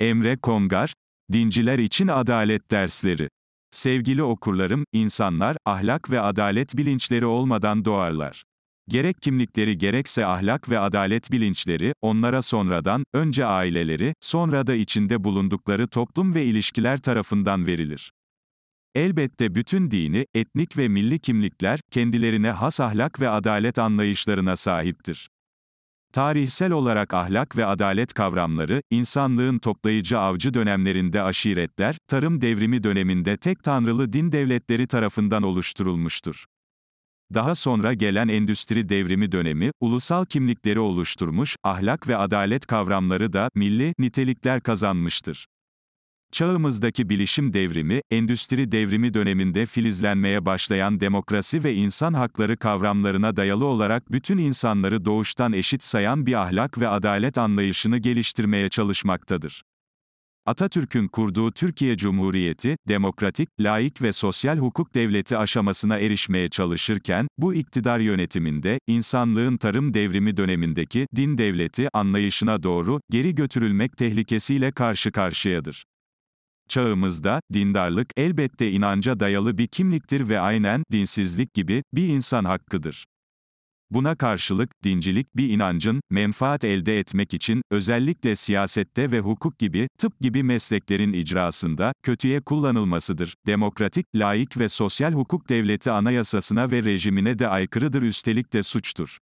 Emre Kongar, Dinciler için Adalet Dersleri. Sevgili okurlarım, insanlar, ahlak ve adalet bilinçleri olmadan doğarlar. Gerek kimlikleri gerekse ahlak ve adalet bilinçleri, onlara sonradan, önce aileleri, sonra da içinde bulundukları toplum ve ilişkiler tarafından verilir. Elbette bütün dini, etnik ve milli kimlikler, kendilerine has ahlak ve adalet anlayışlarına sahiptir. Tarihsel olarak ahlak ve adalet kavramları, insanlığın toplayıcı avcı dönemlerinde aşiretler, tarım devrimi döneminde tek tanrılı din devletleri tarafından oluşturulmuştur. Daha sonra gelen endüstri devrimi dönemi, ulusal kimlikleri oluşturmuş, ahlak ve adalet kavramları da milli nitelikler kazanmıştır. Çağımızdaki bilişim devrimi, endüstri devrimi döneminde filizlenmeye başlayan demokrasi ve insan hakları kavramlarına dayalı olarak bütün insanları doğuştan eşit sayan bir ahlak ve adalet anlayışını geliştirmeye çalışmaktadır. Atatürk'ün kurduğu Türkiye Cumhuriyeti, demokratik, laik ve sosyal hukuk devleti aşamasına erişmeye çalışırken, bu iktidar yönetiminde, insanlığın tarım devrimi dönemindeki din devleti anlayışına doğru geri götürülmek tehlikesiyle karşı karşıyadır. Çağımızda, dindarlık, elbette inanca dayalı bir kimliktir ve aynen, dinsizlik gibi, bir insan hakkıdır. Buna karşılık, dincilik, bir inancın, menfaat elde etmek için, özellikle siyasette ve hukuk gibi, tıp gibi mesleklerin icrasında, kötüye kullanılmasıdır. Demokratik, laik ve sosyal hukuk devleti anayasasına ve rejimine de aykırıdır üstelik de suçtur.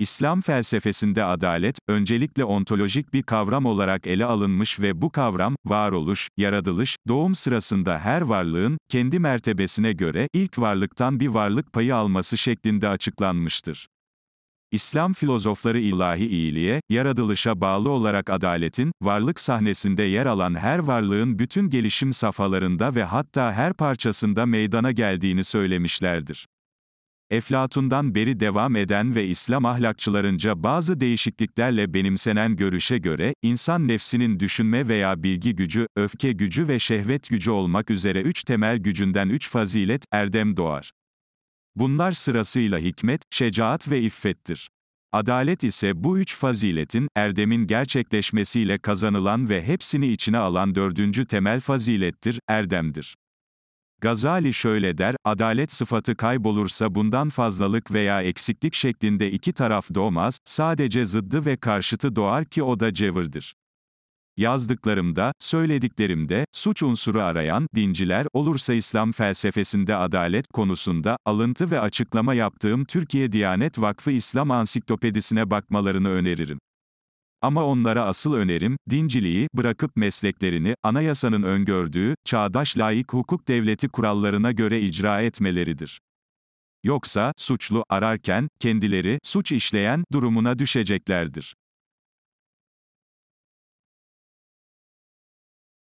İslam felsefesinde adalet, öncelikle ontolojik bir kavram olarak ele alınmış ve bu kavram, varoluş, yaratılış, doğum sırasında her varlığın, kendi mertebesine göre, ilk varlıktan bir varlık payı alması şeklinde açıklanmıştır. İslam filozofları ilahi iyiliğe, yaratılışa bağlı olarak adaletin, varlık sahnesinde yer alan her varlığın bütün gelişim safhalarında ve hatta her parçasında meydana geldiğini söylemişlerdir. Eflatun'dan beri devam eden ve İslam ahlakçılarınca bazı değişikliklerle benimsenen görüşe göre, insan nefsinin düşünme veya bilgi gücü, öfke gücü ve şehvet gücü olmak üzere üç temel gücünden üç fazilet, erdem doğar. Bunlar sırasıyla hikmet, şecaat ve iffettir. Adalet ise bu üç faziletin, erdemin gerçekleşmesiyle kazanılan ve hepsini içine alan dördüncü temel fazilettir, erdemdir. Gazali şöyle der, adalet sıfatı kaybolursa bundan fazlalık veya eksiklik şeklinde iki taraf doğmaz, sadece zıddı ve karşıtı doğar ki o da cevırdır. Yazdıklarımda, söylediklerimde, suç unsuru arayan, dinciler, olursa İslam felsefesinde adalet konusunda, alıntı ve açıklama yaptığım Türkiye Diyanet Vakfı İslam Ansiklopedisine bakmalarını öneririm. Ama onlara asıl önerim, dinciliği bırakıp mesleklerini, anayasanın öngördüğü, çağdaş layık hukuk devleti kurallarına göre icra etmeleridir. Yoksa, suçlu ararken, kendileri, suç işleyen durumuna düşeceklerdir.